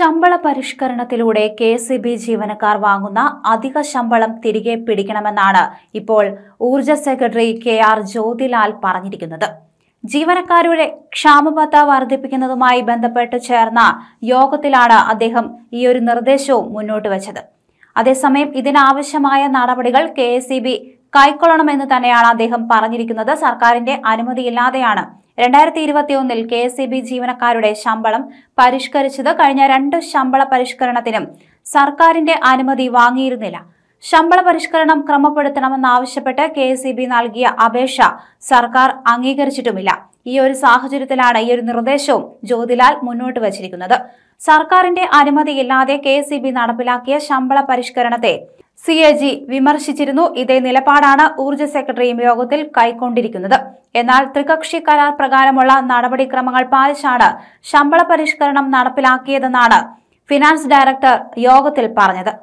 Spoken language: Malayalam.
ശമ്പള പരിഷ്കരണത്തിലൂടെ കെ സി ബി ജീവനക്കാർ വാങ്ങുന്ന അധിക ശമ്പളം തിരികെ പിടിക്കണമെന്നാണ് ഇപ്പോൾ ഊർജ സെക്രട്ടറി കെ ആർ ജ്യോതിലാൽ പറഞ്ഞിരിക്കുന്നത് ജീവനക്കാരുടെ ക്ഷാമബത്ത വർദ്ധിപ്പിക്കുന്നതുമായി ബന്ധപ്പെട്ട് ചേർന്ന യോഗത്തിലാണ് അദ്ദേഹം ഈ ഒരു നിർദ്ദേശവും മുന്നോട്ട് വച്ചത് അതേസമയം ഇതിനാവശ്യമായ നടപടികൾ കെ എസ് സി ബി കൈക്കൊള്ളണമെന്ന് തന്നെയാണ് അദ്ദേഹം പറഞ്ഞിരിക്കുന്നത് സർക്കാരിന്റെ അനുമതിയില്ലാതെയാണ് രണ്ടായിരത്തി ഒന്നിൽ കെ എസ് ഇ ബി ജീവനക്കാരുടെ ശമ്പളം പരിഷ്കരിച്ചത് കഴിഞ്ഞ രണ്ട് ശമ്പള പരിഷ്കരണത്തിനും സർക്കാരിന്റെ അനുമതി വാങ്ങിയിരുന്നില്ല ശമ്പള പരിഷ്കരണം ക്രമപ്പെടുത്തണമെന്നാവശ്യപ്പെട്ട് കെ എസ് ഇ ബി നൽകിയ അപേക്ഷ സർക്കാർ അംഗീകരിച്ചിട്ടുമില്ല ഈ ഒരു സാഹചര്യത്തിലാണ് ഈ ഒരു നിർദ്ദേശവും ജ്യോതിലാൽ മുന്നോട്ട് വച്ചിരിക്കുന്നത് സർക്കാരിന്റെ അനുമതിയില്ലാതെ കെ എസ് നടപ്പിലാക്കിയ ശമ്പള പരിഷ്കരണത്തെ സി എ ജി വിമർശിച്ചിരുന്നു ഇതേ നിലപാടാണ് ഊർജ്ജ സെക്രട്ടറിയും യോഗത്തിൽ കൈക്കൊണ്ടിരിക്കുന്നത് എന്നാൽ ത്രികക്ഷി കരാർ പ്രകാരമുള്ള നടപടിക്രമങ്ങൾ പാലിച്ചാണ് ശമ്പള പരിഷ്കരണം നടപ്പിലാക്കിയതെന്നാണ് ഫിനാൻസ് ഡയറക്ടർ യോഗത്തിൽ പറഞ്ഞത്